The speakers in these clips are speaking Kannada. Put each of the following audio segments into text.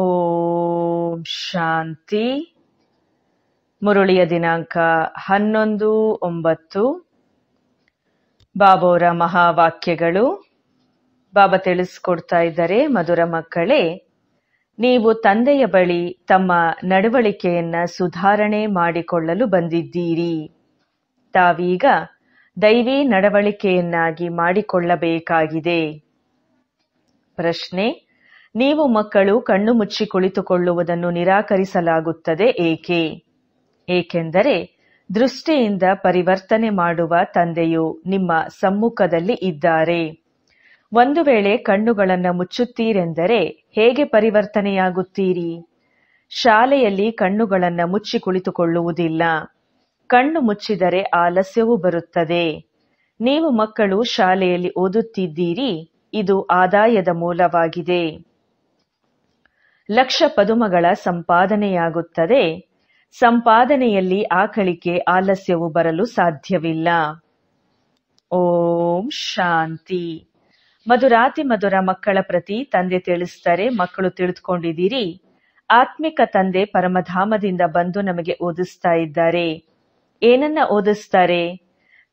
ಓಂ ಶಾಂತಿ ಮುರುಳಿಯ ದಿನಾಂಕ ಹನ್ನೊಂದು ಒಂಬತ್ತು ಬಾಬೋರ ಮಹಾವಾಕ್ಯಗಳು ಬಾಬಾ ತಿಳಿಸ್ಕೊಡ್ತಾ ಇದ್ದಾರೆ ಮಧುರ ಮಕ್ಕಳೇ ನೀವು ತಂದೆಯ ಬಳಿ ತಮ್ಮ ನಡವಳಿಕೆಯನ್ನ ಸುಧಾರಣೆ ಮಾಡಿಕೊಳ್ಳಲು ಬಂದಿದ್ದೀರಿ ತಾವೀಗ ದೈವಿ ನಡವಳಿಕೆಯನ್ನಾಗಿ ಮಾಡಿಕೊಳ್ಳಬೇಕಾಗಿದೆ ಪ್ರಶ್ನೆ ನೀವು ಮಕ್ಕಳು ಕಣ್ಣು ಮುಚ್ಚಿ ಕುಳಿತುಕೊಳ್ಳುವುದನ್ನು ನಿರಾಕರಿಸಲಾಗುತ್ತದೆ ಏಕೆ ಏಕೆಂದರೆ ದೃಷ್ಟಿಯಿಂದ ಪರಿವರ್ತನೆ ಮಾಡುವ ತಂದೆಯು ನಿಮ್ಮ ಸಮ್ಮುಖದಲ್ಲಿ ಇದ್ದಾರೆ ಒಂದು ವೇಳೆ ಕಣ್ಣುಗಳನ್ನು ಮುಚ್ಚುತ್ತೀರೆಂದರೆ ಹೇಗೆ ಪರಿವರ್ತನೆಯಾಗುತ್ತೀರಿ ಶಾಲೆಯಲ್ಲಿ ಕಣ್ಣುಗಳನ್ನು ಮುಚ್ಚಿ ಕುಳಿತುಕೊಳ್ಳುವುದಿಲ್ಲ ಕಣ್ಣು ಮುಚ್ಚಿದರೆ ಆಲಸ್ಯವೂ ಬರುತ್ತದೆ ನೀವು ಮಕ್ಕಳು ಶಾಲೆಯಲ್ಲಿ ಓದುತ್ತಿದ್ದೀರಿ ಇದು ಆದಾಯದ ಮೂಲವಾಗಿದೆ ಲಕ್ಷ ಪದುಮಗಳ ಸಂಪಾದನೆಯಾಗುತ್ತದೆ ಸಂಪಾದನೆಯಲ್ಲಿ ಆಕಳಿಕೆ ಆಲಸ್ಯವು ಬರಲು ಸಾಧ್ಯವಿಲ್ಲ ಓಂ ಶಾಂತಿ ಮಧುರಾತಿ ಮಧುರ ಮಕ್ಕಳ ಪ್ರತಿ ತಂದೆ ತಿಳಿಸ್ತಾರೆ ಮಕ್ಕಳು ತಿಳಿದುಕೊಂಡಿದ್ದೀರಿ ಆತ್ಮಿಕ ತಂದೆ ಪರಮಧಾಮದಿಂದ ಬಂದು ನಮಗೆ ಓದಿಸ್ತಾ ಇದ್ದಾರೆ ಏನನ್ನ ಓದಿಸ್ತಾರೆ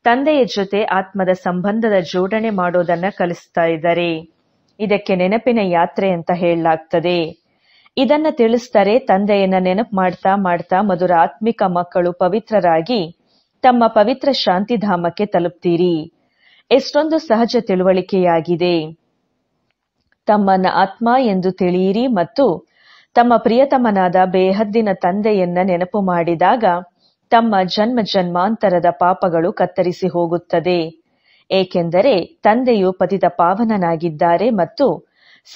ತಂದೆಯ ಜೊತೆ ಆತ್ಮದ ಸಂಬಂಧದ ಜೋಡಣೆ ಮಾಡೋದನ್ನ ಕಲಿಸ್ತಾ ಇದ್ದಾರೆ ಇದಕ್ಕೆ ನೆನಪಿನ ಯಾತ್ರೆ ಅಂತ ಹೇಳಲಾಗ್ತದೆ ಇದನ್ನ ತಿಳಿಸ್ತರೆ ತಂದೆಯನ್ನ ನೆನಪು ಮಾಡ್ತಾ ಮಾಡ್ತಾ ಮಧುರ ಆತ್ಮಿಕ ಮಕ್ಕಳು ಪವಿತ್ರರಾಗಿ ತಮ್ಮ ಪವಿತ್ರ ಶಾಂತಿಧಾಮಕ್ಕೆ ತಲುಪ್ತೀರಿ ಎಷ್ಟೊಂದು ಸಹಜ ತಿಳುವಳಿಕೆಯಾಗಿದೆ ತಮ್ಮನ್ನ ಆತ್ಮ ಎಂದು ತಿಳಿಯಿರಿ ಮತ್ತು ತಮ್ಮ ಪ್ರಿಯತಮನಾದ ಬೇಹದ್ದಿನ ತಂದೆಯನ್ನ ನೆನಪು ಮಾಡಿದಾಗ ತಮ್ಮ ಜನ್ಮ ಜನ್ಮಾಂತರದ ಪಾಪಗಳು ಕತ್ತರಿಸಿ ಹೋಗುತ್ತದೆ ಏಕೆಂದರೆ ತಂದೆಯು ಪತಿತ ಪಾವನನಾಗಿದ್ದಾರೆ ಮತ್ತು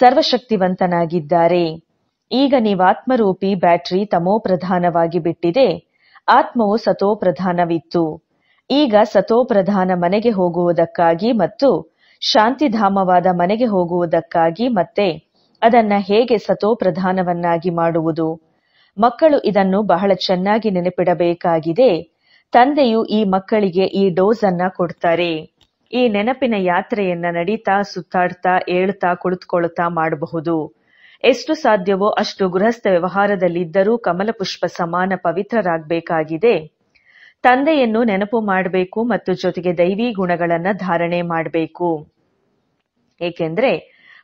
ಸರ್ವಶಕ್ತಿವಂತನಾಗಿದ್ದಾರೆ ಈಗ ನೀವಾತ್ಮರೂಪಿ ಬ್ಯಾಟರಿ ತಮೋಪ್ರಧಾನವಾಗಿ ಬಿಟ್ಟಿದೆ ಆತ್ಮವು ಸತೋಪ್ರಧಾನವಿತ್ತು ಈಗ ಸತೋಪ್ರಧಾನ ಮನೆಗೆ ಹೋಗುವುದಕ್ಕಾಗಿ ಮತ್ತು ಶಾಂತಿಧಾಮವಾದ ಮನೆಗೆ ಹೋಗುವುದಕ್ಕಾಗಿ ಮತ್ತೆ ಅದನ್ನ ಹೇಗೆ ಸತೋಪ್ರಧಾನವನ್ನಾಗಿ ಮಾಡುವುದು ಮಕ್ಕಳು ಇದನ್ನು ಬಹಳ ಚೆನ್ನಾಗಿ ನೆನಪಿಡಬೇಕಾಗಿದೆ ತಂದೆಯು ಈ ಮಕ್ಕಳಿಗೆ ಈ ಡೋಸ್ ಅನ್ನ ಕೊಡ್ತಾರೆ ಈ ನೆನಪಿನ ಯಾತ್ರೆಯನ್ನ ನಡೀತಾ ಸುತ್ತಾಡ್ತಾ ಏಳ್ತಾ ಕುಳಿತುಕೊಳ್ತಾ ಮಾಡಬಹುದು ಎಷ್ಟು ಸಾಧ್ಯವೋ ಅಷ್ಟು ಗೃಹಸ್ಥ ವ್ಯವಹಾರದಲ್ಲಿದ್ದರೂ ಕಮಲಪುಷ್ಪ ಸಮಾನ ಪವಿತ್ರರಾಗಬೇಕಾಗಿದೆ ತಂದೆಯನ್ನು ನೆನಪು ಮಾಡಬೇಕು ಮತ್ತು ಜೊತೆಗೆ ದೈವಿ ಗುಣಗಳನ್ನು ಧಾರಣೆ ಮಾಡಬೇಕು ಏಕೆಂದರೆ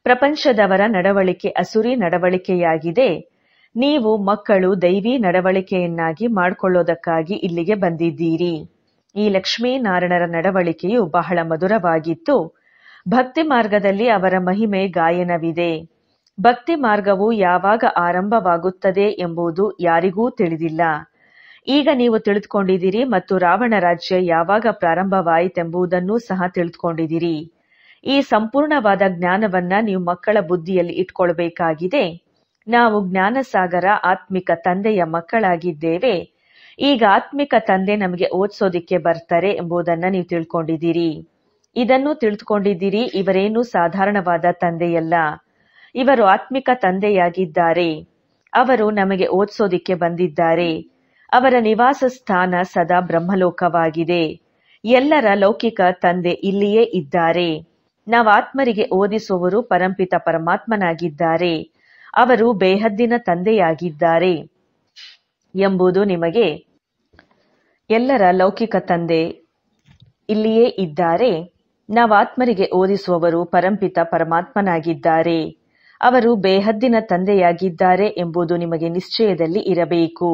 ಪ್ರಪಂಚದವರ ನಡವಳಿಕೆ ಅಸುರಿ ನಡವಳಿಕೆಯಾಗಿದೆ ನೀವು ಮಕ್ಕಳು ದೈವಿ ನಡವಳಿಕೆಯನ್ನಾಗಿ ಮಾಡಿಕೊಳ್ಳೋದಕ್ಕಾಗಿ ಇಲ್ಲಿಗೆ ಬಂದಿದ್ದೀರಿ ಈ ಲಕ್ಷ್ಮೀನಾರಾಯಣರ ನಡವಳಿಕೆಯು ಬಹಳ ಮಧುರವಾಗಿತ್ತು ಭಕ್ತಿ ಮಾರ್ಗದಲ್ಲಿ ಅವರ ಮಹಿಮೆ ಗಾಯನವಿದೆ ಭಕ್ತಿ ಮಾರ್ಗವು ಯಾವಾಗ ಆರಂಭವಾಗುತ್ತದೆ ಎಂಬುದು ಯಾರಿಗೂ ತಿಳಿದಿಲ್ಲ ಈಗ ನೀವು ತಿಳಿದುಕೊಂಡಿದ್ದೀರಿ ಮತ್ತು ರಾವಣ ರಾಜ್ಯ ಯಾವಾಗ ಪ್ರಾರಂಭವಾಯಿತೆಂಬುದನ್ನು ಸಹ ತಿಳಿದುಕೊಂಡಿದ್ದೀರಿ ಈ ಸಂಪೂರ್ಣವಾದ ಜ್ಞಾನವನ್ನ ನೀವು ಮಕ್ಕಳ ಬುದ್ಧಿಯಲ್ಲಿ ಇಟ್ಕೊಳ್ಬೇಕಾಗಿದೆ ನಾವು ಜ್ಞಾನಸಾಗರ ಆತ್ಮಿಕ ತಂದೆಯ ಮಕ್ಕಳಾಗಿದ್ದೇವೆ ಈಗ ಆತ್ಮಿಕ ತಂದೆ ನಮಗೆ ಓದಿಸೋದಿಕ್ಕೆ ಬರ್ತಾರೆ ಎಂಬುದನ್ನ ನೀವು ತಿಳ್ಕೊಂಡಿದ್ದೀರಿ ಇದನ್ನು ತಿಳಿದುಕೊಂಡಿದ್ದೀರಿ ಇವರೇನು ಸಾಧಾರಣವಾದ ತಂದೆಯಲ್ಲ ಇವರು ಆತ್ಮಿಕ ತಂದೆಯಾಗಿದ್ದಾರೆ ಅವರು ನಮಗೆ ಓದಿಸೋದಿಕ್ಕೆ ಬಂದಿದ್ದಾರೆ ಅವರ ನಿವಾಸ ಸ್ಥಾನ ಸದಾ ಬ್ರಹ್ಮಲೋಕವಾಗಿದೆ ಎಲ್ಲರ ಲೌಕಿಕ ತಂದೆ ಇಲ್ಲಿಯೇ ಇದ್ದಾರೆ ನಾವಾತ್ಮರಿಗೆ ಓದಿಸುವವರು ಪರಂಪಿತ ಪರಮಾತ್ಮನಾಗಿದ್ದಾರೆ ಅವರು ಬೇಹದ್ದಿನ ತಂದೆಯಾಗಿದ್ದಾರೆ ಎಂಬುದು ನಿಮಗೆ ಎಲ್ಲರ ಲೌಕಿಕ ತಂದೆ ಇಲ್ಲಿಯೇ ಇದ್ದಾರೆ ನಾವಾತ್ಮರಿಗೆ ಓದಿಸುವವರು ಪರಂಪಿತ ಪರಮಾತ್ಮನಾಗಿದ್ದಾರೆ ಅವರು ಬೇಹದ್ದಿನ ತಂದೆಯಾಗಿದ್ದಾರೆ ಎಂಬುದು ನಿಮಗೆ ನಿಶ್ಚಯದಲ್ಲಿ ಇರಬೇಕು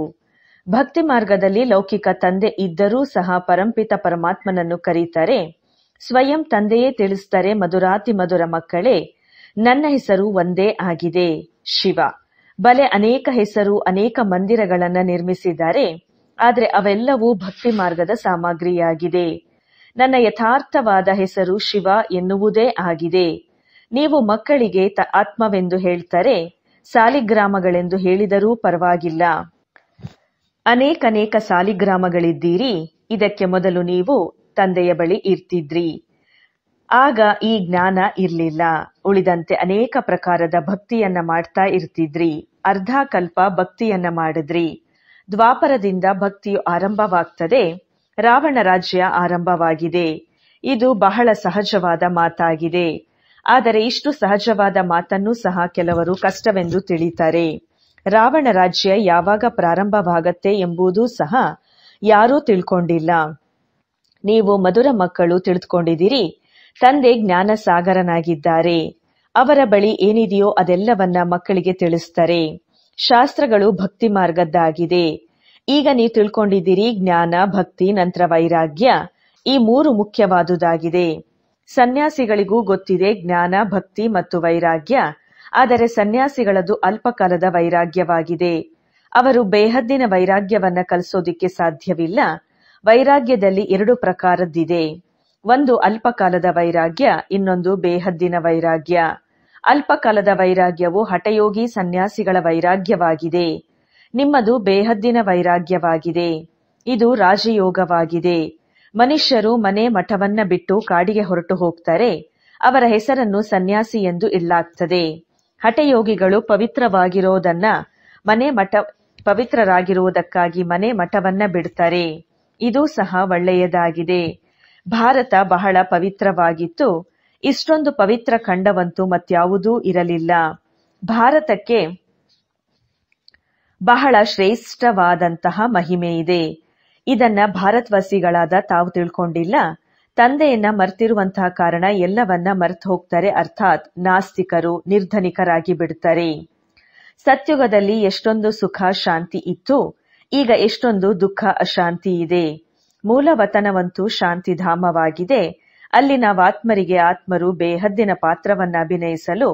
ಭಕ್ತಿ ಮಾರ್ಗದಲ್ಲಿ ಲೌಕಿಕ ತಂದೆ ಇದ್ದರೂ ಸಹ ಪರಂಪಿತ ಪರಮಾತ್ಮನನ್ನು ಕರೀತಾರೆ ಸ್ವಯಂ ತಂದೆಯೇ ತಿಳಿಸ್ತಾರೆ ಮಧುರಾತಿ ಮಧುರ ಮಕ್ಕಳೇ ನನ್ನ ಹೆಸರು ಒಂದೇ ಆಗಿದೆ ಶಿವ ಬಲೆ ಅನೇಕ ಹೆಸರು ಅನೇಕ ಮಂದಿರಗಳನ್ನು ನಿರ್ಮಿಸಿದ್ದಾರೆ ಆದರೆ ಅವೆಲ್ಲವೂ ಭಕ್ತಿ ಮಾರ್ಗದ ಸಾಮಗ್ರಿಯಾಗಿದೆ ನನ್ನ ಯಥಾರ್ಥವಾದ ಹೆಸರು ಶಿವ ಎನ್ನುವುದೇ ಆಗಿದೆ ನೀವು ಮಕ್ಕಳಿಗೆ ಆತ್ಮವೆಂದು ಹೇಳ್ತಾರೆ ಸಾಲಿಗ್ರಾಮಗಳೆಂದು ಹೇಳಿದರೂ ಪರವಾಗಿಲ್ಲ ಅನೇಕನೇಕ ಸಾಲಿಗ್ರಾಮಗಳಿದ್ದೀರಿ ಇದಕ್ಕೆ ಮೊದಲು ನೀವು ತಂದೆಯ ಬಳಿ ಇರ್ತಿದ್ರಿ ಆಗ ಈ ಜ್ಞಾನ ಇರಲಿಲ್ಲ ಉಳಿದಂತೆ ಅನೇಕ ಪ್ರಕಾರದ ಭಕ್ತಿಯನ್ನ ಮಾಡ್ತಾ ಇರ್ತಿದ್ರಿ ಅರ್ಧ ಭಕ್ತಿಯನ್ನ ಮಾಡಿದ್ರಿ ದ್ವಾಪರದಿಂದ ಭಕ್ತಿಯು ಆರಂಭವಾಗ್ತದೆ ರಾವಣ ರಾಜ್ಯ ಆರಂಭವಾಗಿದೆ ಇದು ಬಹಳ ಸಹಜವಾದ ಮಾತಾಗಿದೆ ಆದರೆ ಇಷ್ಟು ಸಹಜವಾದ ಮಾತನ್ನು ಸಹ ಕೆಲವರು ಕಷ್ಟವೆಂದು ತಿಳಿತಾರೆ ರಾವಣ ರಾಜ್ಯ ಯಾವಾಗ ಪ್ರಾರಂಭವಾಗತ್ತೆ ಎಂಬುದು ಸಹ ಯಾರೂ ತಿಳ್ಕೊಂಡಿಲ್ಲ ನೀವು ಮಧುರ ಮಕ್ಕಳು ತಿಳಿದುಕೊಂಡಿದ್ದೀರಿ ತಂದೆ ಜ್ಞಾನ ಸಾಗರನಾಗಿದ್ದಾರೆ ಅವರ ಬಳಿ ಏನಿದೆಯೋ ಅದೆಲ್ಲವನ್ನ ಮಕ್ಕಳಿಗೆ ತಿಳಿಸ್ತಾರೆ ಶಾಸ್ತ್ರಗಳು ಭಕ್ತಿ ಮಾರ್ಗದ್ದಾಗಿದೆ ಈಗ ನೀವು ತಿಳ್ಕೊಂಡಿದ್ದೀರಿ ಜ್ಞಾನ ಭಕ್ತಿ ನಂತರ ವೈರಾಗ್ಯ ಈ ಮೂರು ಮುಖ್ಯವಾದುದಾಗಿದೆ ಸನ್ಯಾಸಿಗಳಿಗೂ ಗೊತ್ತಿದೆ ಜ್ಞಾನ ಭಕ್ತಿ ಮತ್ತು ವೈರಾಗ್ಯ ಆದರೆ ಸನ್ಯಾಸಿಗಳದು ಅಲ್ಪಕಾಲದ ವೈರಾಗ್ಯವಾಗಿದೆ ಅವರು ಬೇಹದ್ದಿನ ವೈರಾಗ್ಯವನ್ನ ಕಲಿಸೋದಿಕ್ಕೆ ಸಾಧ್ಯವಿಲ್ಲ ವೈರಾಗ್ಯದಲ್ಲಿ ಎರಡು ಪ್ರಕಾರದ್ದಿದೆ ಒಂದು ಅಲ್ಪಕಾಲದ ವೈರಾಗ್ಯ ಇನ್ನೊಂದು ಬೇಹದ್ದಿನ ವೈರಾಗ್ಯ ಅಲ್ಪಕಾಲದ ವೈರಾಗ್ಯವು ಹಠಯೋಗಿ ಸನ್ಯಾಸಿಗಳ ವೈರಾಗ್ಯವಾಗಿದೆ ನಿಮ್ಮದು ಬೇಹದ್ದಿನ ವೈರಾಗ್ಯವಾಗಿದೆ ಇದು ರಾಜಯೋಗವಾಗಿದೆ ಮನುಷ್ಯರು ಮನೆ ಮಠವನ್ನ ಬಿಟ್ಟು ಕಾಡಿಗೆ ಹೊರಟು ಹೋಗ್ತಾರೆ ಅವರ ಹೆಸರನ್ನು ಸನ್ಯಾಸಿ ಎಂದು ಇಲ್ಲಾಗ್ತದೆ ಹಠಯೋಗಿಗಳು ಪವಿತ್ರವಾಗಿರೋದನ್ನ ಮನೆ ಮಠ ಪವಿತ್ರರಾಗಿರುವುದಕ್ಕಾಗಿ ಮನೆ ಮಠವನ್ನ ಬಿಡ್ತಾರೆ ಇದು ಸಹ ಒಳ್ಳೆಯದಾಗಿದೆ ಭಾರತ ಬಹಳ ಪವಿತ್ರವಾಗಿತ್ತು ಇಷ್ಟೊಂದು ಪವಿತ್ರ ಖಂಡವಂತೂ ಮತ್ಯಾವುದೂ ಇರಲಿಲ್ಲ ಭಾರತಕ್ಕೆ ಬಹಳ ಶ್ರೇಷ್ಠವಾದಂತಹ ಇದೆ ಇದನ್ನ ಭಾರತವಾಸಿಗಳಾದ ತಾವು ತಿಳ್ಕೊಂಡಿಲ್ಲ ತಂದೆಯನ್ನ ಮರ್ತಿರುವಂತಹ ಕಾರಣ ಎಲ್ಲವನ್ನ ಮರೆತು ಹೋಗ್ತಾರೆ ಅರ್ಥಾತ್ ನಾಸ್ತಿಕರು ನಿರ್ಧನಿಕರಾಗಿ ಬಿಡ್ತಾರೆ ಸತ್ಯುಗದಲ್ಲಿ ಎಷ್ಟೊಂದು ಸುಖ ಶಾಂತಿ ಇತ್ತು ಈಗ ಎಷ್ಟೊಂದು ದುಃಖ ಅಶಾಂತಿ ಇದೆ ಮೂಲ ವತನವಂತೂ ಶಾಂತಿಧಾಮವಾಗಿದೆ ಅಲ್ಲಿನ ವಾತ್ಮರಿಗೆ ಆತ್ಮರು ಬೇಹದ್ದಿನ ಪಾತ್ರವನ್ನ ಅಭಿನಯಿಸಲು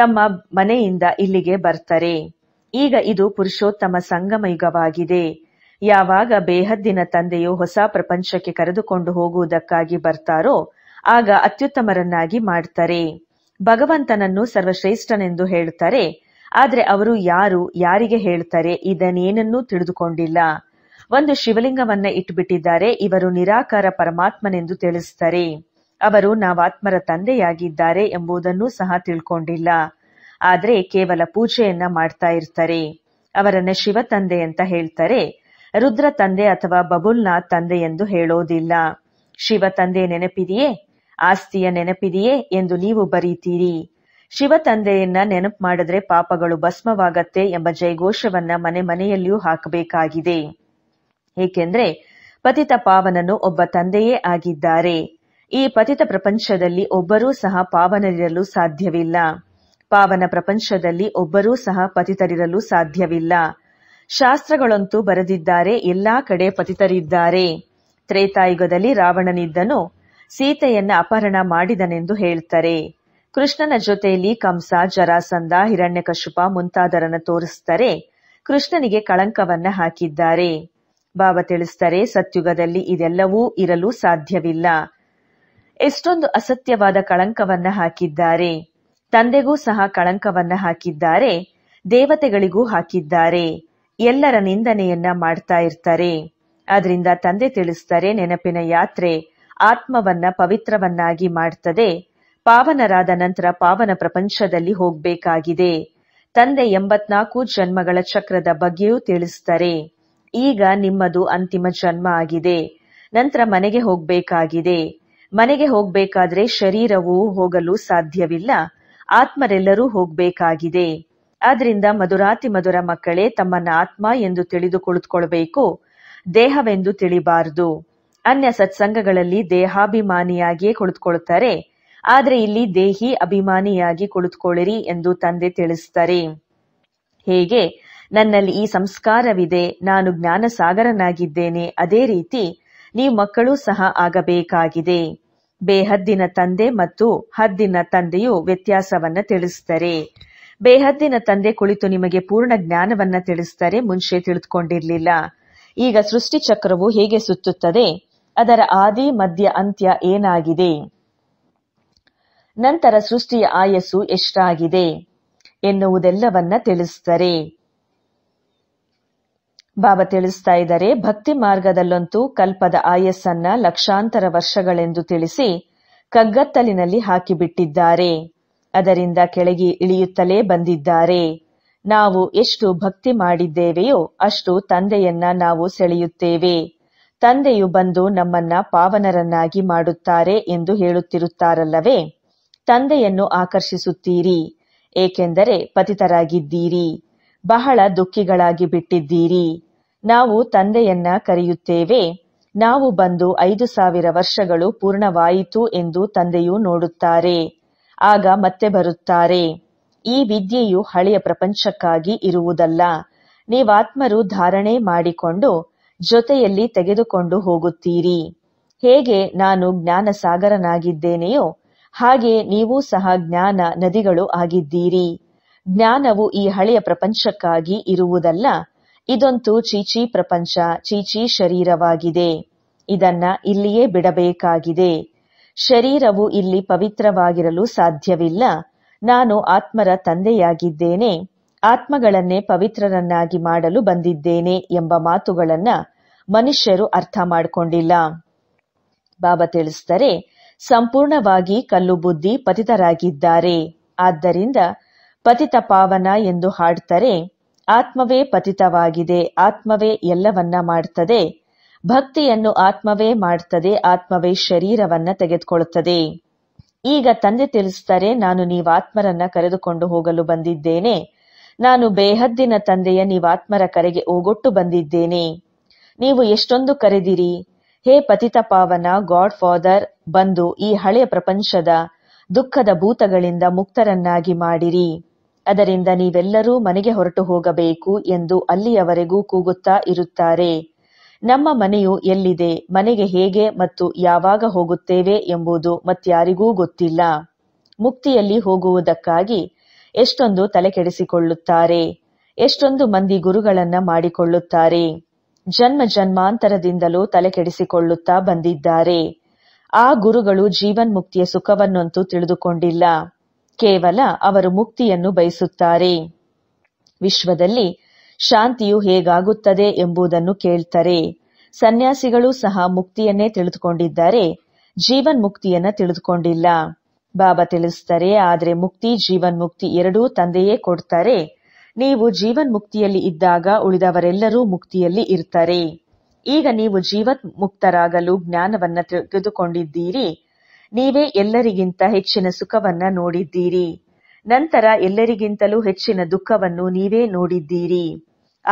ತಮ್ಮ ಮನೆಯಿಂದ ಇಲ್ಲಿಗೆ ಬರ್ತಾರೆ ಈಗ ಇದು ಪುರುಷೋತ್ತಮ ಸಂಗಮಯುಗವಾಗಿದೆ ಯುಗವಾಗಿದೆ ಯಾವಾಗ ಬೇಹದ್ದಿನ ತಂದೆಯು ಹೊಸ ಪ್ರಪಂಚಕ್ಕೆ ಕರೆದುಕೊಂಡು ಹೋಗುವುದಕ್ಕಾಗಿ ಬರ್ತಾರೋ ಆಗ ಅತ್ಯುತ್ತಮರನ್ನಾಗಿ ಮಾಡ್ತಾರೆ ಭಗವಂತನನ್ನು ಸರ್ವಶ್ರೇಷ್ಠನೆಂದು ಹೇಳ್ತಾರೆ ಆದರೆ ಅವರು ಯಾರು ಯಾರಿಗೆ ಹೇಳ್ತಾರೆ ಇದನ್ನೇನನ್ನೂ ತಿಳಿದುಕೊಂಡಿಲ್ಲ ಒಂದು ಶಿವಲಿಂಗವನ್ನ ಇಟ್ಟುಬಿಟ್ಟಿದ್ದಾರೆ ಇವರು ನಿರಾಕಾರ ಪರಮಾತ್ಮನೆಂದು ತಿಳಿಸ್ತಾರೆ ಅವರು ನಾವಾತ್ಮರ ತಂದೆಯಾಗಿದ್ದಾರೆ ಎಂಬುದನ್ನು ಸಹ ತಿಳ್ಕೊಂಡಿಲ್ಲ ಆದರೆ ಕೇವಲ ಪೂಜೆಯನ್ನ ಮಾಡ್ತಾ ಇರ್ತಾರೆ ಅವರನ್ನ ಶಿವ ತಂದೆ ಅಂತ ಹೇಳ್ತಾರೆ ರುದ್ರ ತಂದೆ ಅಥವಾ ಬಬುಲ್ನ ತಂದೆ ಎಂದು ಹೇಳೋದಿಲ್ಲ ಶಿವ ತಂದೆ ನೆನಪಿದೆಯೇ ಆಸ್ತಿಯ ನೆನಪಿದೆಯೇ ಎಂದು ನೀವು ಬರೀತೀರಿ ಶಿವ ತಂದೆಯನ್ನ ನೆನಪು ಮಾಡಿದ್ರೆ ಪಾಪಗಳು ಭಸ್ಮವಾಗತ್ತೆ ಎಂಬ ಜಯಘೋಷವನ್ನ ಮನೆ ಮನೆಯಲ್ಲಿಯೂ ಹಾಕಬೇಕಾಗಿದೆ ಏಕೆಂದ್ರೆ ಪತಿತ ಪಾವನನು ಒಬ್ಬ ತಂದೆಯೇ ಆಗಿದ್ದಾರೆ ಈ ಪತಿತ ಪ್ರಪಂಚದಲ್ಲಿ ಒಬ್ಬರೂ ಸಹ ಪಾವನರಿರಲು ಸಾಧ್ಯವಿಲ್ಲ ಪಾವನ ಪ್ರಪಂಚದಲ್ಲಿ ಒಬ್ಬರೂ ಸಹ ಪತಿತರಿರಲು ಸಾಧ್ಯವಿಲ್ಲ ಶಾಸ್ತ್ರಗಳಂತೂ ಬರೆದಿದ್ದಾರೆ ಎಲ್ಲಾ ಕಡೆ ಪತಿತರಿದ್ದಾರೆ ತ್ರೇತಾಯುಗದಲ್ಲಿ ರಾವಣನಿದ್ದನು ಸೀತೆಯನ್ನ ಅಪಹರಣ ಮಾಡಿದನೆಂದು ಹೇಳ್ತಾರೆ ಕೃಷ್ಣನ ಜೊತೆಯಲ್ಲಿ ಕಂಸ ಜರಾಸಂಧ ಹಿರಣ್ಯಕಶುಪ ಮುಂತಾದರನ್ನು ತೋರಿಸ್ತಾರೆ ಕೃಷ್ಣನಿಗೆ ಕಳಂಕವನ್ನ ಹಾಕಿದ್ದಾರೆ ಬಾಬಾ ತಿಳಿಸ್ತಾರೆ ಸತ್ಯುಗದಲ್ಲಿ ಇದೆಲ್ಲವೂ ಇರಲು ಸಾಧ್ಯವಿಲ್ಲ ಎಷ್ಟೊಂದು ಅಸತ್ಯವಾದ ಕಳಂಕವನ್ನ ಹಾಕಿದ್ದಾರೆ ತಂದೆಗೂ ಸಹ ಕಳಂಕವನ್ನ ಹಾಕಿದ್ದಾರೆ ದೇವತೆಗಳಿಗೂ ಹಾಕಿದ್ದಾರೆ ಎಲ್ಲರ ನಿಂದನೆಯನ್ನ ಮಾಡ್ತಾ ಇರ್ತಾರೆ ಅದರಿಂದ ತಂದೆ ತಿಳಿಸ್ತಾರೆ ನೆನಪಿನ ಯಾತ್ರೆ ಆತ್ಮವನ್ನ ಪವಿತ್ರವನ್ನಾಗಿ ಮಾಡ್ತದೆ ಪಾವನರಾದ ನಂತರ ಪಾವನ ಪ್ರಪಂಚದಲ್ಲಿ ಹೋಗ್ಬೇಕಾಗಿದೆ ತಂದೆ ಎಂಬತ್ನಾಲ್ಕು ಜನ್ಮಗಳ ಚಕ್ರದ ಬಗ್ಗೆಯೂ ತಿಳಿಸ್ತಾರೆ ಈಗ ನಿಮ್ಮದು ಅಂತಿಮ ಜನ್ಮ ಆಗಿದೆ ನಂತರ ಮನೆಗೆ ಹೋಗ್ಬೇಕಾಗಿದೆ ಮನೆಗೆ ಹೋಗ್ಬೇಕಾದ್ರೆ ಶರೀರವು ಹೋಗಲು ಸಾಧ್ಯವಿಲ್ಲ ಆತ್ಮರೆಲ್ಲರೂ ಹೋಗ್ಬೇಕಾಗಿದೆ ಆದ್ರಿಂದ ಮಧುರಾತಿ ಮಧುರ ಮಕ್ಕಳೇ ತಮ್ಮನ್ನ ಆತ್ಮ ಎಂದು ತಿಳಿದು ಕುಳಿತುಕೊಳ್ಬೇಕು ದೇಹವೆಂದು ತಿಳಿಬಾರದು ಅನ್ಯ ಸತ್ಸಂಗಗಳಲ್ಲಿ ದೇಹಾಭಿಮಾನಿಯಾಗಿಯೇ ಕುಳಿತುಕೊಳ್ಳುತ್ತಾರೆ ಆದ್ರೆ ಇಲ್ಲಿ ದೇಹಿ ಅಭಿಮಾನಿಯಾಗಿ ಕುಳಿತುಕೊಳ್ಳಿರಿ ಎಂದು ತಂದೆ ತಿಳಿಸ್ತಾರೆ ಹೇಗೆ ನನ್ನಲ್ಲಿ ಈ ಸಂಸ್ಕಾರವಿದೆ ನಾನು ಜ್ಞಾನ ಸಾಗರನಾಗಿದ್ದೇನೆ ಅದೇ ರೀತಿ ನೀವು ಮಕ್ಕಳು ಸಹ ಆಗಬೇಕಾಗಿದೆ ಬೇಹದ್ದಿನ ತಂದೆ ಮತ್ತು ಹದ್ದಿನ ತಂದೆಯು ವ್ಯತ್ಯಾಸವನ್ನ ತಿಳಿಸ್ತಾರೆ ಬೇಹದ್ದಿನ ತಂದೆ ಕುಳಿತು ನಿಮಗೆ ಪೂರ್ಣ ಜ್ಞಾನವನ್ನ ತಿಳಿಸ್ತಾರೆ ಮುಂಚೆ ತಿಳಿದುಕೊಂಡಿರಲಿಲ್ಲ ಈಗ ಸೃಷ್ಟಿ ಚಕ್ರವು ಹೇಗೆ ಸುತ್ತುತ್ತದೆ ಅದರ ಆದಿ ಮಧ್ಯ ಅಂತ್ಯ ಏನಾಗಿದೆ ನಂತರ ಸೃಷ್ಟಿಯ ಆಯಸ್ಸು ಎಷ್ಟಾಗಿದೆ ಎನ್ನುವುದೆಲ್ಲವನ್ನ ತಿಳಿಸ್ತಾರೆ ಬಾಬಾ ತಿಳಿಸ್ತಾ ಇದ್ದಾರೆ ಭಕ್ತಿ ಮಾರ್ಗದಲ್ಲಂತೂ ಕಲ್ಪದ ಆಯಸ್ಸನ್ನ ಲಕ್ಷಾಂತರ ವರ್ಷಗಳೆಂದು ತಿಳಿಸಿ ಕಗ್ಗತ್ತಲಿನಲ್ಲಿ ಹಾಕಿಬಿಟ್ಟಿದ್ದಾರೆ ಅದರಿಂದ ಕೆಳಗೆ ಇಳಿಯುತ್ತಲೇ ಬಂದಿದ್ದಾರೆ ನಾವು ಎಷ್ಟು ಭಕ್ತಿ ಮಾಡಿದ್ದೇವೆಯೋ ಅಷ್ಟು ತಂದೆಯನ್ನ ನಾವು ಸೆಳೆಯುತ್ತೇವೆ ತಂದೆಯು ಬಂದು ನಮ್ಮನ್ನ ಪಾವನರನ್ನಾಗಿ ಮಾಡುತ್ತಾರೆ ಎಂದು ಹೇಳುತ್ತಿರುತ್ತಾರಲ್ಲವೇ ತಂದೆಯನ್ನು ಆಕರ್ಷಿಸುತ್ತೀರಿ ಏಕೆಂದರೆ ಪತಿತರಾಗಿದ್ದೀರಿ ಬಹಳ ದುಃಖಿಗಳಾಗಿ ಬಿಟ್ಟಿದ್ದೀರಿ ನಾವು ತಂದೆಯನ್ನ ಕರೆಯುತ್ತೇವೆ ನಾವು ಬಂದು ಐದು ಸಾವಿರ ವರ್ಷಗಳು ಪೂರ್ಣವಾಯಿತು ಎಂದು ತಂದೆಯು ನೋಡುತ್ತಾರೆ ಆಗ ಮತ್ತೆ ಬರುತ್ತಾರೆ ಈ ವಿದ್ಯೆಯು ಹಳೆಯ ಪ್ರಪಂಚಕ್ಕಾಗಿ ಇರುವುದಲ್ಲ ನೀವಾತ್ಮರು ಧಾರಣೆ ಮಾಡಿಕೊಂಡು ಜೊತೆಯಲ್ಲಿ ತೆಗೆದುಕೊಂಡು ಹೋಗುತ್ತೀರಿ ಹೇಗೆ ನಾನು ಜ್ಞಾನ ಸಾಗರನಾಗಿದ್ದೇನೆಯೋ ಹಾಗೆ ನೀವು ಸಹ ಜ್ಞಾನ ನದಿಗಳು ಆಗಿದ್ದೀರಿ ಜ್ಞಾನವು ಈ ಹಳೆಯ ಪ್ರಪಂಚಕ್ಕಾಗಿ ಇರುವುದಲ್ಲ ಇದಂತೂ ಚೀಚಿ ಪ್ರಪಂಚ ಚೀಚಿ ಶರೀರವಾಗಿದೆ ಇದನ್ನ ಇಲ್ಲಿಯೇ ಬಿಡಬೇಕಾಗಿದೆ ಶರೀರವು ಇಲ್ಲಿ ಪವಿತ್ರವಾಗಿರಲು ಸಾಧ್ಯವಿಲ್ಲ ನಾನು ಆತ್ಮರ ತಂದೆಯಾಗಿದ್ದೇನೆ ಆತ್ಮಗಳನ್ನೇ ಪವಿತ್ರರನ್ನಾಗಿ ಮಾಡಲು ಬಂದಿದ್ದೇನೆ ಎಂಬ ಮಾತುಗಳನ್ನ ಮನುಷ್ಯರು ಅರ್ಥ ಮಾಡಿಕೊಂಡಿಲ್ಲ ಬಾಬಾ ತಿಳಿಸ್ತಾರೆ ಸಂಪೂರ್ಣವಾಗಿ ಕಲ್ಲು ಬುದ್ಧಿ ಪತಿತರಾಗಿದ್ದಾರೆ ಆದ್ದರಿಂದ ಪತಿತ ಪಾವನ ಎಂದು ಹಾಡ್ತಾರೆ ಆತ್ಮವೇ ಪತಿತವಾಗಿದೆ ಆತ್ಮವೇ ಎಲ್ಲವನ್ನ ಮಾಡ್ತದೆ ಭಕ್ತಿಯನ್ನು ಆತ್ಮವೇ ಮಾಡ್ತದೆ ಆತ್ಮವೇ ಶರೀರವನ್ನ ತೆಗೆದುಕೊಳ್ಳುತ್ತದೆ ಈಗ ತಂದೆ ತಿಳಿಸ್ತಾರೆ ನಾನು ನೀವಾತ್ಮರನ್ನ ಕರೆದುಕೊಂಡು ಹೋಗಲು ಬಂದಿದ್ದೇನೆ ನಾನು ಬೇಹದ್ದಿನ ತಂದೆಯ ನೀವಾತ್ಮರ ಕರೆಗೆ ಓಗೊಟ್ಟು ಬಂದಿದ್ದೇನೆ ನೀವು ಎಷ್ಟೊಂದು ಕರೆದಿರಿ ಹೇ ಪತಿತ ಪಾವನ ಗಾಡ್ ಫಾದರ್ ಬಂದು ಈ ಹಳೆಯ ಪ್ರಪಂಚದ ದುಃಖದ ಭೂತಗಳಿಂದ ಮುಕ್ತರನ್ನಾಗಿ ಮಾಡಿರಿ ಅದರಿಂದ ನೀವೆಲ್ಲರೂ ಮನೆಗೆ ಹೊರಟು ಹೋಗಬೇಕು ಎಂದು ಅಲ್ಲಿಯವರೆಗೂ ಕೂಗುತ್ತಾ ಇರುತ್ತಾರೆ ನಮ್ಮ ಮನೆಯು ಎಲ್ಲಿದೆ ಮನೆಗೆ ಹೇಗೆ ಮತ್ತು ಯಾವಾಗ ಹೋಗುತ್ತೇವೆ ಎಂಬುದು ಮತ್ಯಾರಿಗೂ ಗೊತ್ತಿಲ್ಲ ಮುಕ್ತಿಯಲ್ಲಿ ಹೋಗುವುದಕ್ಕಾಗಿ ಎಷ್ಟೊಂದು ತಲೆಕೆಡಿಸಿಕೊಳ್ಳುತ್ತಾರೆ ಎಷ್ಟೊಂದು ಮಂದಿ ಗುರುಗಳನ್ನ ಮಾಡಿಕೊಳ್ಳುತ್ತಾರೆ ಜನ್ಮ ಜನ್ಮಾಂತರದಿಂದಲೂ ತಲೆಕೆಡಿಸಿಕೊಳ್ಳುತ್ತಾ ಬಂದಿದ್ದಾರೆ ಆ ಗುರುಗಳು ಜೀವನ್ ಮುಕ್ತಿಯ ಸುಖವನ್ನಂತೂ ತಿಳಿದುಕೊಂಡಿಲ್ಲ ಕೇವಲ ಅವರು ಮುಕ್ತಿಯನ್ನು ಬಯಸುತ್ತಾರೆ ವಿಶ್ವದಲ್ಲಿ ಶಾಂತಿಯು ಹೇಗಾಗುತ್ತದೆ ಎಂಬುದನ್ನು ಕೇಳ್ತಾರೆ ಸನ್ಯಾಸಿಗಳು ಸಹ ಮುಕ್ತಿಯನ್ನೇ ತಿಳಿದುಕೊಂಡಿದ್ದಾರೆ ಜೀವನ್ ಮುಕ್ತಿಯನ್ನ ತಿಳಿದುಕೊಂಡಿಲ್ಲ ಬಾಬಾ ತಿಳಿಸ್ತಾರೆ ಆದರೆ ಮುಕ್ತಿ ಜೀವನ್ ಮುಕ್ತಿ ಎರಡೂ ತಂದೆಯೇ ಕೊಡ್ತಾರೆ ನೀವು ಜೀವನ್ ಮುಕ್ತಿಯಲ್ಲಿ ಇದ್ದಾಗ ಉಳಿದವರೆಲ್ಲರೂ ಮುಕ್ತಿಯಲ್ಲಿ ಇರ್ತಾರೆ ಈಗ ನೀವು ಜೀವನ್ ಮುಕ್ತರಾಗಲು ಜ್ಞಾನವನ್ನ ತೆಗೆದುಕೊಂಡಿದ್ದೀರಿ ನೀವೇ ಎಲ್ಲರಿಗಿಂತ ಹೆಚ್ಚಿನ ಸುಖವನ್ನ ನೋಡಿದ್ದೀರಿ ನಂತರ ಎಲ್ಲರಿಗಿಂತಲೂ ಹೆಚ್ಚಿನ ದುಃಖವನ್ನು ನೀವೇ ನೋಡಿದ್ದೀರಿ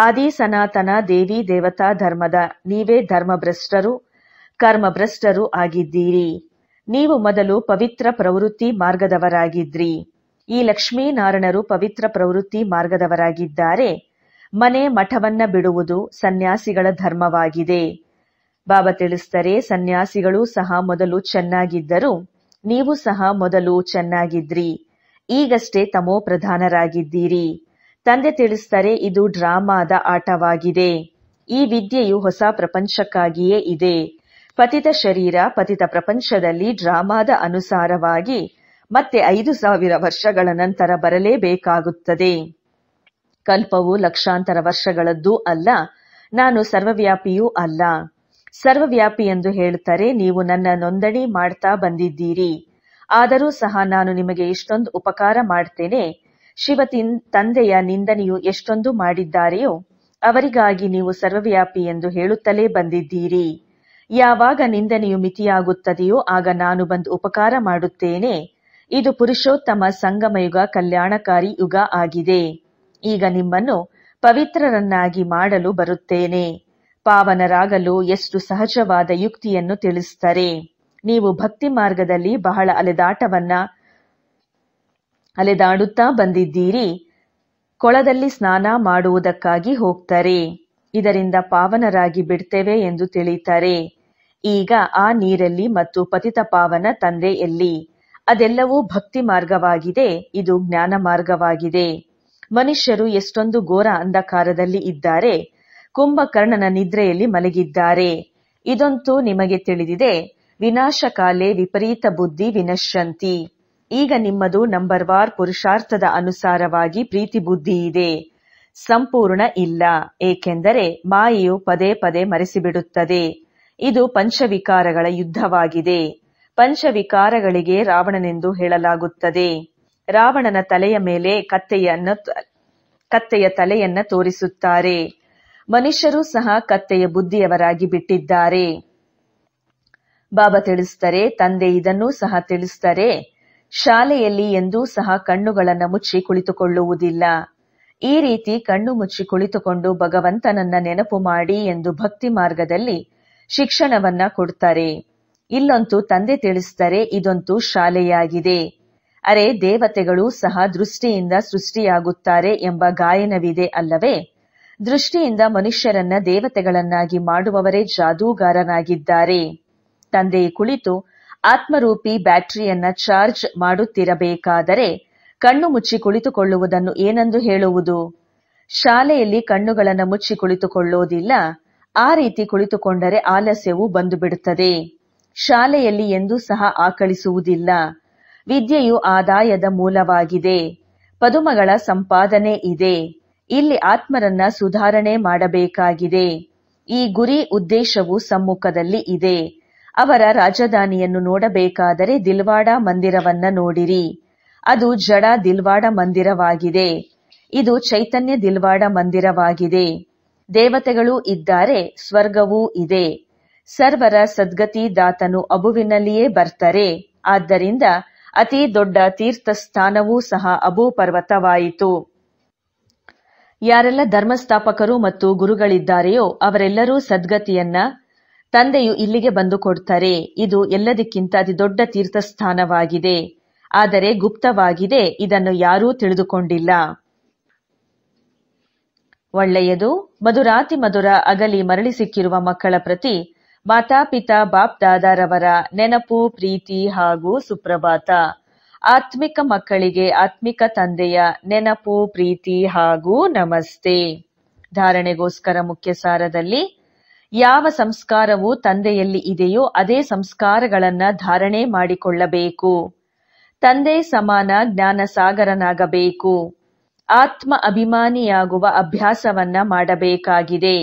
ಆದಿ ಸನಾತನ ದೇವಿ ದೇವತಾ ಧರ್ಮದ ನೀವೇ ಧರ್ಮಭ್ರಷ್ಟರು ಕರ್ಮಭ್ರಷ್ಟರು ಆಗಿದ್ದೀರಿ ನೀವು ಮೊದಲು ಪವಿತ್ರ ಪ್ರವೃತ್ತಿ ಮಾರ್ಗದವರಾಗಿದ್ರಿ ಈ ಲಕ್ಷ್ಮೀನಾರಾಯಣರು ಪವಿತ್ರ ಪ್ರವೃತ್ತಿ ಮಾರ್ಗದವರಾಗಿದ್ದಾರೆ ಮನೆ ಮಠವನ್ನ ಬಿಡುವುದು ಸನ್ಯಾಸಿಗಳ ಧರ್ಮವಾಗಿದೆ ಬಾಬಾ ತಿಳಿಸ್ತಾರೆ ಸನ್ಯಾಸಿಗಳು ಸಹ ಮೊದಲು ಚೆನ್ನಾಗಿದ್ದರು ನೀವು ಸಹ ಮೊದಲು ಚೆನ್ನಾಗಿದ್ರಿ ಈಗಷ್ಟೇ ತಮೋ ಪ್ರಧಾನರಾಗಿದ್ದೀರಿ ತಂದೆ ತಿಳಿಸ್ತಾರೆ ಇದು ಡ್ರಾಮಾದ ಆಟವಾಗಿದೆ ಈ ವಿದ್ಯೆಯು ಹೊಸ ಪ್ರಪಂಚಕ್ಕಾಗಿಯೇ ಇದೆ ಪತಿತ ಶರೀರ ಪತಿತ ಪ್ರಪಂಚದಲ್ಲಿ ಡ್ರಾಮಾದ ಅನುಸಾರವಾಗಿ ಮತ್ತೆ ಐದು ಸಾವಿರ ವರ್ಷಗಳ ನಂತರ ಬರಲೇಬೇಕಾಗುತ್ತದೆ ಕಲ್ಪವು ಲಕ್ಷಾಂತರ ವರ್ಷಗಳದ್ದೂ ಅಲ್ಲ ನಾನು ಸರ್ವವ್ಯಾಪಿಯೂ ಅಲ್ಲ ಸರ್ವವ್ಯಾಪಿ ಎಂದು ಹೇಳುತ್ತಾರೆ ನೀವು ನನ್ನ ನೋಂದಣಿ ಮಾಡ್ತಾ ಬಂದಿದ್ದೀರಿ ಆದರೂ ಸಹ ನಾನು ನಿಮಗೆ ಎಷ್ಟೊಂದು ಉಪಕಾರ ಮಾಡ್ತೇನೆ ಶಿವತಿ ತಂದೆಯ ನಿಂದನೆಯು ಎಷ್ಟೊಂದು ಮಾಡಿದ್ದಾರೆಯೋ ಅವರಿಗಾಗಿ ನೀವು ಸರ್ವವ್ಯಾಪಿ ಎಂದು ಹೇಳುತ್ತಲೇ ಬಂದಿದ್ದೀರಿ ಯಾವಾಗ ನಿಂದನೆಯು ಮಿತಿಯಾಗುತ್ತದೆಯೋ ಆಗ ನಾನು ಬಂದು ಉಪಕಾರ ಮಾಡುತ್ತೇನೆ ಇದು ಪುರುಷೋತ್ತಮ ಸಂಗಮಯುಗ ಕಲ್ಯಾಣಕಾರಿ ಯುಗ ಆಗಿದೆ ಈಗ ನಿಮ್ಮನ್ನು ಪವಿತ್ರರನ್ನಾಗಿ ಮಾಡಲು ಬರುತ್ತೇನೆ ಪಾವನರಾಗಲು ಎಷ್ಟು ಸಹಜವಾದ ಯುಕ್ತಿಯನ್ನು ತಿಳಿಸ್ತಾರೆ ನೀವು ಭಕ್ತಿ ಮಾರ್ಗದಲ್ಲಿ ಬಹಳ ಅಲೆದಾಟವನ್ನ ಅಲೆದಾಡುತ್ತಾ ಬಂದಿದ್ದೀರಿ ಕೊಳದಲ್ಲಿ ಸ್ನಾನ ಮಾಡುವುದಕ್ಕಾಗಿ ಹೋಗ್ತಾರೆ ಇದರಿಂದ ಪಾವನರಾಗಿ ಬಿಡ್ತೇವೆ ಎಂದು ತಿಳಿತಾರೆ ಈಗ ಆ ನೀರಲ್ಲಿ ಮತ್ತು ಪತಿತ ಪಾವನ ತಂದೆಯಲ್ಲಿ ಅದೆಲ್ಲವೂ ಭಕ್ತಿ ಮಾರ್ಗವಾಗಿದೆ ಇದು ಜ್ಞಾನ ಮಾರ್ಗವಾಗಿದೆ ಮನುಷ್ಯರು ಎಷ್ಟೊಂದು ಘೋರ ಅಂಧಕಾರದಲ್ಲಿ ಇದ್ದಾರೆ ಕುಂಭಕರ್ಣನ ನಿದ್ರೆಯಲ್ಲಿ ಮಲಗಿದ್ದಾರೆ ಇದಂತೂ ನಿಮಗೆ ತಿಳಿದಿದೆ ವಿನಾಶಕಾಲೇ ವಿಪರೀತ ಬುದ್ಧಿ ವಿನಶ್ಯಂತಿ ಈಗ ನಿಮ್ಮದು ನಂಬರ್ ವಾರ್ ಪುರುಷಾರ್ಥದ ಅನುಸಾರವಾಗಿ ಬುದ್ಧಿ ಇದೆ ಸಂಪೂರ್ಣ ಇಲ್ಲ ಏಕೆಂದರೆ ಮಾಯೆಯು ಪದೇ ಪದೇ ಮರೆಸಿಬಿಡುತ್ತದೆ ಇದು ಪಂಚವಿಕಾರಗಳ ಯುದ್ಧವಾಗಿದೆ ಪಂಚವಿಕಾರಗಳಿಗೆ ರಾವಣನೆಂದು ಹೇಳಲಾಗುತ್ತದೆ ರಾವಣನ ತಲೆಯ ಮೇಲೆ ಕತ್ತೆಯನ್ನು ಕತ್ತೆಯ ತಲೆಯನ್ನ ತೋರಿಸುತ್ತಾರೆ ಮನುಷ್ಯರು ಸಹ ಕತ್ತೆಯ ಬುದ್ಧಿಯವರಾಗಿ ಬಿಟ್ಟಿದ್ದಾರೆ ಬಾಬಾ ತಿಳಿಸ್ತಾರೆ ತಂದೆ ಇದನ್ನೂ ಸಹ ತಿಳಿಸ್ತಾರೆ ಶಾಲೆಯಲ್ಲಿ ಎಂದೂ ಸಹ ಕಣ್ಣುಗಳನ್ನು ಮುಚ್ಚಿ ಕುಳಿತುಕೊಳ್ಳುವುದಿಲ್ಲ ಈ ರೀತಿ ಕಣ್ಣು ಮುಚ್ಚಿ ಕುಳಿತುಕೊಂಡು ಭಗವಂತನನ್ನ ನೆನಪು ಮಾಡಿ ಎಂದು ಭಕ್ತಿ ಮಾರ್ಗದಲ್ಲಿ ಶಿಕ್ಷಣವನ್ನ ಕೊಡ್ತಾರೆ ಇಲ್ಲಂತೂ ತಂದೆ ತಿಳಿಸ್ತಾರೆ ಇದೊಂತೂ ಶಾಲೆಯಾಗಿದೆ ಅರೆ ದೇವತೆಗಳು ಸಹ ದೃಷ್ಟಿಯಿಂದ ಸೃಷ್ಟಿಯಾಗುತ್ತಾರೆ ಎಂಬ ಗಾಯನವಿದೆ ಅಲ್ಲವೇ ದೃಷ್ಟಿಯಿಂದ ಮನುಷ್ಯರನ್ನ ದೇವತೆಗಳನ್ನಾಗಿ ಮಾಡುವವರೇ ಜಾದೂಗಾರನಾಗಿದ್ದಾರೆ ತಂದೆ ಕುಳಿತು ಆತ್ಮರೂಪಿ ಬ್ಯಾಟರಿಯನ್ನ ಚಾರ್ಜ್ ಮಾಡುತ್ತಿರಬೇಕಾದರೆ ಕಣ್ಣು ಮುಚ್ಚಿ ಕುಳಿತುಕೊಳ್ಳುವುದನ್ನು ಏನೆಂದು ಹೇಳುವುದು ಶಾಲೆಯಲ್ಲಿ ಕಣ್ಣುಗಳನ್ನು ಮುಚ್ಚಿ ಕುಳಿತುಕೊಳ್ಳೋದಿಲ್ಲ ಆ ರೀತಿ ಕುಳಿತುಕೊಂಡರೆ ಆಲಸ್ಯವು ಬಂದುಬಿಡುತ್ತದೆ ಶಾಲೆಯಲ್ಲಿ ಎಂದೂ ಸಹ ಆಕಳಿಸುವುದಿಲ್ಲ ವಿದ್ಯೆಯು ಆದಾಯದ ಮೂಲವಾಗಿದೆ ಪದುಮಗಳ ಸಂಪಾದನೆ ಇದೆ ಇಲ್ಲಿ ಆತ್ಮರನ್ನ ಸುಧಾರಣೆ ಮಾಡಬೇಕಾಗಿದೆ ಈ ಗುರಿ ಉದ್ದೇಶವು ಸಮ್ಮುಖದಲ್ಲಿ ಇದೆ ಅವರ ರಾಜಧಾನಿಯನ್ನು ನೋಡಬೇಕಾದರೆ ದಿಲ್ವಾಡ ಮಂದಿರವನ್ನ ನೋಡಿರಿ ಅದು ಜಡ ದಿಲ್ವಾಡ ಮಂದಿರವಾಗಿದೆ ಇದು ಚೈತನ್ಯ ದಿಲ್ವಾಡ ಮಂದಿರವಾಗಿದೆ ದೇವತೆಗಳೂ ಇದ್ದಾರೆ ಸ್ವರ್ಗವೂ ಇದೆ ಸರ್ವರ ಸದ್ಗತಿ ದಾತನು ಅಬುವಿನಲ್ಲಿಯೇ ಬರ್ತಾರೆ ಆದ್ದರಿಂದ ಅತಿ ದೊಡ್ಡ ತೀರ್ಥಸ್ಥಾನವೂ ಸಹ ಅಬು ಪರ್ವತವಾಯಿತು ಯಾರೆಲ್ಲ ಧರ್ಮಸ್ಥಾಪಕರು ಮತ್ತು ಗುರುಗಳಿದ್ದಾರೆಯೋ ಅವರೆಲ್ಲರೂ ಸದ್ಗತಿಯನ್ನ ತಂದೆಯು ಇಲ್ಲಿಗೆ ಬಂದು ಕೊಡ್ತಾರೆ ಇದು ಎಲ್ಲದಕ್ಕಿಂತ ದೊಡ್ಡ ತೀರ್ಥಸ್ಥಾನವಾಗಿದೆ ಆದರೆ ಗುಪ್ತವಾಗಿದೆ ಇದನ್ನು ಯಾರೂ ತಿಳಿದುಕೊಂಡಿಲ್ಲ ಒಳ್ಳೆಯದು ಮಧುರಾತಿ ಮಧುರ ಅಗಲಿ ಮರಳಿ ಸಿಕ್ಕಿರುವ ಮಕ್ಕಳ ಪ್ರತಿ ಮಾತಾಪಿತಾ ಬಾಪ್ ದಾದಾರವರ ನೆನಪು ಪ್ರೀತಿ ಹಾಗೂ ಸುಪ್ರಭಾತ ಆತ್ಮಿಕ ಮಕ್ಕಳಿಗೆ ಆತ್ಮಿಕ ತಂದೆಯ ನೆನಪು ಪ್ರೀತಿ ಹಾಗೂ ನಮಸ್ತೆ ಧಾರಣೆಗೋಸ್ಕರ ಮುಖ್ಯ ಸಾರದಲ್ಲಿ ಯಾವ ಸಂಸ್ಕಾರವು ತಂದೆಯಲ್ಲಿ ಇದೆಯೋ ಅದೇ ಸಂಸ್ಕಾರಗಳನ್ನ ಧಾರಣೆ ಮಾಡಿಕೊಳ್ಳಬೇಕು ತಂದೆ ಸಮಾನ ಜ್ಞಾನ ಸಾಗರನಾಗಬೇಕು ಆತ್ಮ ಅಭಿಮಾನಿಯಾಗುವ ಅಭ್ಯಾಸವನ್ನ ಮಾಡಬೇಕಾಗಿದೆ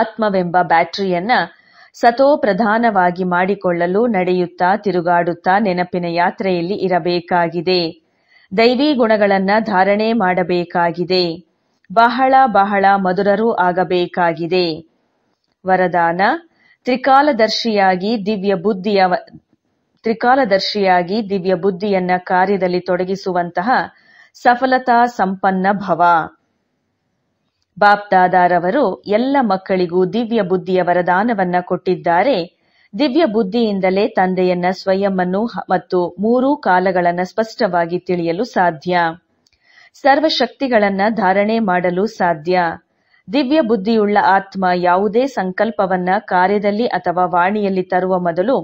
ಆತ್ಮವೆಂಬ ಬ್ಯಾಟರಿಯನ್ನ ಸತೋ ಪ್ರಧಾನವಾಗಿ ಮಾಡಿಕೊಳ್ಳಲು ನಡೆಯುತ್ತಾ ತಿರುಗಾಡುತ್ತಾ ನೆನಪಿನ ಯಾತ್ರೆಯಲ್ಲಿ ಇರಬೇಕಾಗಿದೆ ದೈವಿ ಗುಣಗಳನ್ನ ಧಾರಣೆ ಮಾಡಬೇಕಾಗಿದೆ ಬಹಳ ಬಹಳ ಮಧುರರೂ ಆಗಬೇಕಾಗಿದೆ ವರದಾನ ತ್ರಿಕಾಲದರ್ಶಿಯಾಗಿ ದಿವ್ಯ ಬುದ್ಧಿಯ ತ್ರಿಕಾಲದರ್ಶಿಯಾಗಿ ದಿವ್ಯ ಬುದ್ಧಿಯನ್ನ ಕಾರ್ಯದಲ್ಲಿ ತೊಡಗಿಸುವಂತಹ ಸಫಲತಾ ಸಂಪನ್ನ ಭವ ಬಾಪ್ದಾದಾರವರು ಎಲ್ಲ ಮಕ್ಕಳಿಗೂ ದಿವ್ಯ ಬುದ್ಧಿಯ ವರದಾನವನ್ನ ಕೊಟ್ಟಿದ್ದಾರೆ ದಿವ್ಯ ಬುದ್ಧಿಯಿಂದಲೇ ತಂದೆಯನ್ನ ಸ್ವಯಂ ಮತ್ತು ಮೂರೂ ಕಾಲಗಳನ್ನ ಸ್ಪಷ್ಟವಾಗಿ ತಿಳಿಯಲು ಸಾಧ್ಯ ಸರ್ವಶಕ್ತಿಗಳನ್ನ ಧಾರಣೆ ಮಾಡಲು ಸಾಧ್ಯ ದಿವ್ಯ ಬುದ್ಧಿಯುಳ್ಳ ಆತ್ಮ ಯಾವುದೇ ಸಂಕಲ್ಪವನ್ನ ಕಾರ್ಯದಲ್ಲಿ ಅಥವಾ ವಾಣಿಯಲ್ಲಿ ತರುವ ಮೊದಲು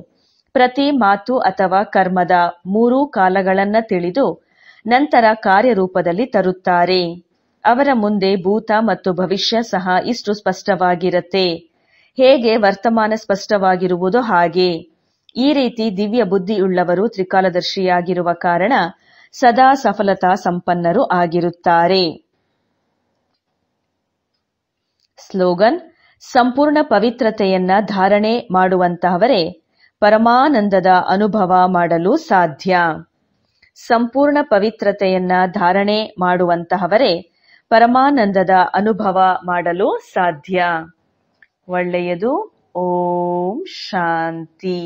ಪ್ರತಿ ಮಾತು ಅಥವಾ ಕರ್ಮದ ಮೂರೂ ಕಾಲಗಳನ್ನ ತಿಳಿದು ನಂತರ ಕಾರ್ಯರೂಪದಲ್ಲಿ ತರುತ್ತಾರೆ ಅವರ ಮುಂದೆ ಭೂತ ಮತ್ತು ಭವಿಷ್ಯ ಸಹ ಇಷ್ಟು ಸ್ಪಷ್ಟವಾಗಿರುತ್ತೆ ಹೇಗೆ ವರ್ತಮಾನ ಸ್ಪಷ್ಟವಾಗಿರುವುದು ಹಾಗೆ ಈ ರೀತಿ ದಿವ್ಯ ಬುದ್ಧಿಯುಳ್ಳವರು ತ್ರಿಕಾಲದರ್ಶಿಯಾಗಿರುವ ಕಾರಣ ಸದಾ ಸಫಲತಾ ಸಂಪನ್ನರು ಆಗಿರುತ್ತಾರೆ ಸ್ಲೋಗನ್ ಸಂಪೂರ್ಣ ಪವಿತ್ರತೆಯನ್ನ ಧಾರಣೆ ಮಾಡುವಂತಹವರೇ ಪರಮಾನಂದದ ಅನುಭವ ಮಾಡಲು ಸಾಧ್ಯ ಸಂಪೂರ್ಣ ಪವಿತ್ರತೆಯನ್ನ ಧಾರಣೆ ಮಾಡುವಂತಹವರೇ ಪರಮಾನಂದದ ಅನುಭವ ಮಾಡಲು ಸಾಧ್ಯ ಒಳ್ಳೆಯದು ಓಂ ಶಾಂತಿ